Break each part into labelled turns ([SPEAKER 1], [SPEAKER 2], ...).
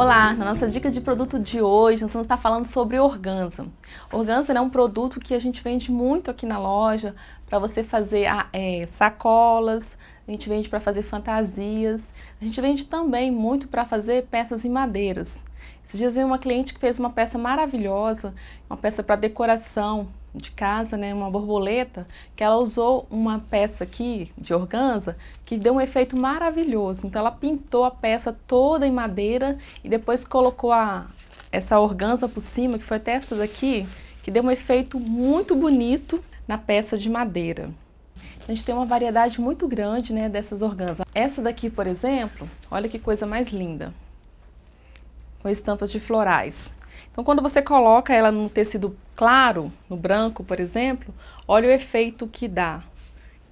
[SPEAKER 1] Olá, na nossa dica de produto de hoje, nós vamos estar falando sobre organza. Organza é um produto que a gente vende muito aqui na loja para você fazer ah, é, sacolas, a gente vende para fazer fantasias, a gente vende também muito para fazer peças em madeiras. Esses dias vi uma cliente que fez uma peça maravilhosa, uma peça para decoração de casa, né, uma borboleta, que ela usou uma peça aqui de organza que deu um efeito maravilhoso. Então ela pintou a peça toda em madeira e depois colocou a, essa organza por cima, que foi até essa daqui, que deu um efeito muito bonito na peça de madeira. A gente tem uma variedade muito grande né, dessas organzas. Essa daqui, por exemplo, olha que coisa mais linda com estampas de florais. Então, quando você coloca ela num tecido claro, no branco, por exemplo, olha o efeito que dá.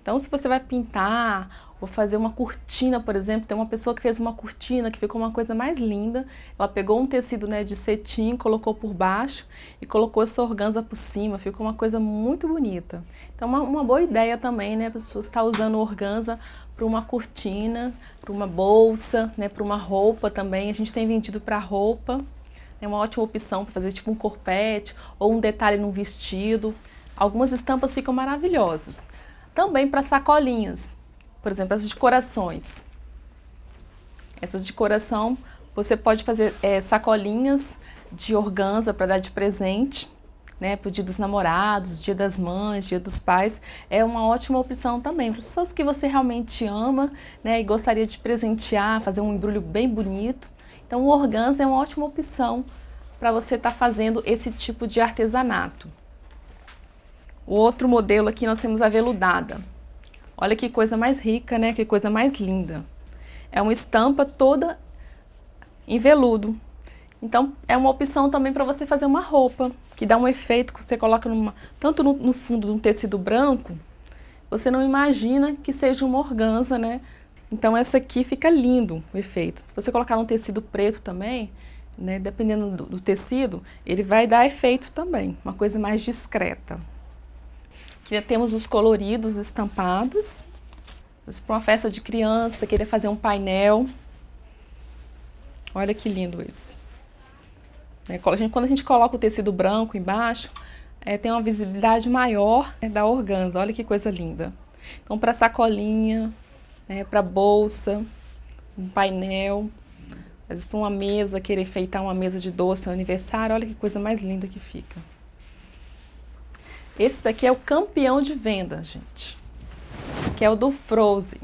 [SPEAKER 1] Então, se você vai pintar Vou fazer uma cortina, por exemplo. Tem uma pessoa que fez uma cortina que ficou uma coisa mais linda. Ela pegou um tecido né, de cetim, colocou por baixo e colocou essa organza por cima. Ficou uma coisa muito bonita. Então, uma, uma boa ideia também, né? Para as pessoas estar usando organza para uma cortina, para uma bolsa, né, para uma roupa também. A gente tem vendido para roupa. É uma ótima opção para fazer tipo um corpete ou um detalhe num vestido. Algumas estampas ficam maravilhosas. Também para sacolinhas. Por exemplo, essas de corações. Essas de coração, você pode fazer é, sacolinhas de organza para dar de presente, né? Para o dia dos namorados, dia das mães, dia dos pais. É uma ótima opção também. Para pessoas que você realmente ama, né? E gostaria de presentear, fazer um embrulho bem bonito. Então, o organza é uma ótima opção para você estar tá fazendo esse tipo de artesanato. O outro modelo aqui nós temos a veludada. Olha que coisa mais rica, né? Que coisa mais linda. É uma estampa toda em veludo. Então, é uma opção também para você fazer uma roupa, que dá um efeito que você coloca numa, tanto no, no, fundo de um tecido branco, você não imagina que seja uma organza, né? Então, essa aqui fica lindo o efeito. Se você colocar um tecido preto também, né, dependendo do, do tecido, ele vai dar efeito também, uma coisa mais discreta que temos os coloridos estampados. Para uma festa de criança, querer fazer um painel. Olha que lindo esse. É, quando a gente coloca o tecido branco embaixo, é, tem uma visibilidade maior né, da organza. Olha que coisa linda. Então, para sacolinha, né, para bolsa, um painel, às vezes para uma mesa, querer enfeitar uma mesa de doce, um aniversário, olha que coisa mais linda que fica. Esse daqui é o campeão de venda, gente, que é o do Frozen.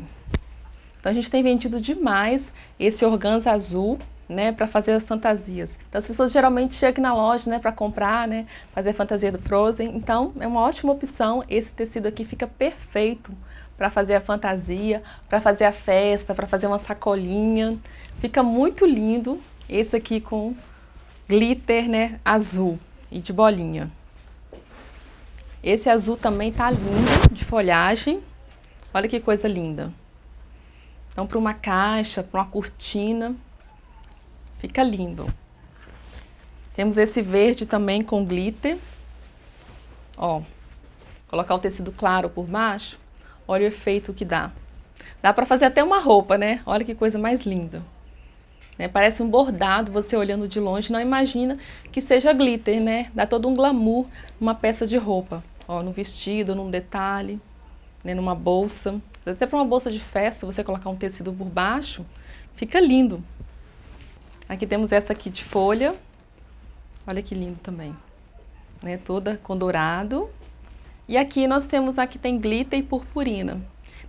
[SPEAKER 1] Então a gente tem vendido demais esse organza azul, né, para fazer as fantasias. Então as pessoas geralmente chegam na loja, né, para comprar, né, fazer a fantasia do Frozen. Então é uma ótima opção. Esse tecido aqui fica perfeito para fazer a fantasia, para fazer a festa, para fazer uma sacolinha. Fica muito lindo esse aqui com glitter, né, azul e de bolinha. Esse azul também tá lindo de folhagem. Olha que coisa linda. Então, para uma caixa, para uma cortina, fica lindo. Temos esse verde também com glitter. Ó, colocar o tecido claro por baixo, olha o efeito que dá. Dá para fazer até uma roupa, né? Olha que coisa mais linda. Né? Parece um bordado, você olhando de longe, não imagina que seja glitter, né? Dá todo um glamour, uma peça de roupa ó, vestido, num detalhe, né, numa bolsa. Até para uma bolsa de festa, você colocar um tecido por baixo, fica lindo. Aqui temos essa aqui de folha. Olha que lindo também. Né, toda com dourado. E aqui nós temos, aqui tem glitter e purpurina.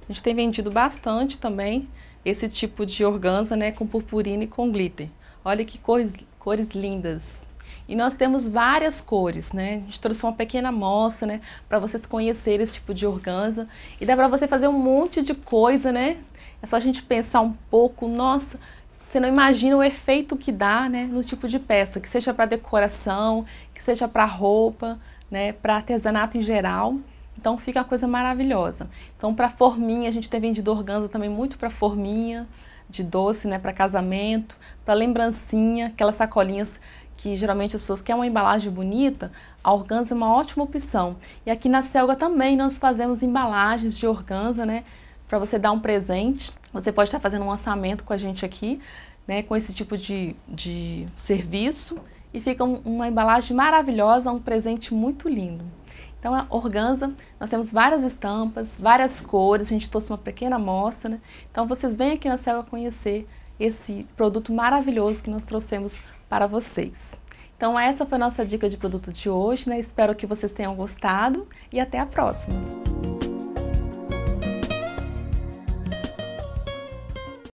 [SPEAKER 1] A gente tem vendido bastante também esse tipo de organza, né, com purpurina e com glitter. Olha que cores, cores lindas. E nós temos várias cores, né? A gente trouxe uma pequena amostra, né? Para vocês conhecerem esse tipo de organza. E dá para você fazer um monte de coisa, né? É só a gente pensar um pouco, nossa, você não imagina o efeito que dá, né? No tipo de peça, que seja para decoração, que seja para roupa, né? Para artesanato em geral. Então fica a coisa maravilhosa. Então para forminha, a gente tem vendido organza também muito para forminha, de doce, né, para casamento, para lembrancinha, aquelas sacolinhas que geralmente as pessoas querem uma embalagem bonita, a organza é uma ótima opção. E aqui na Selga também nós fazemos embalagens de organza, né? Para você dar um presente. Você pode estar fazendo um lançamento com a gente aqui, né? Com esse tipo de, de serviço. E fica uma embalagem maravilhosa, um presente muito lindo. Então, a organza, nós temos várias estampas, várias cores, a gente trouxe uma pequena amostra, né? Então, vocês vêm aqui na Selva conhecer esse produto maravilhoso que nós trouxemos para vocês. Então essa foi a nossa dica de produto de hoje, né? Espero que vocês tenham gostado e até a próxima.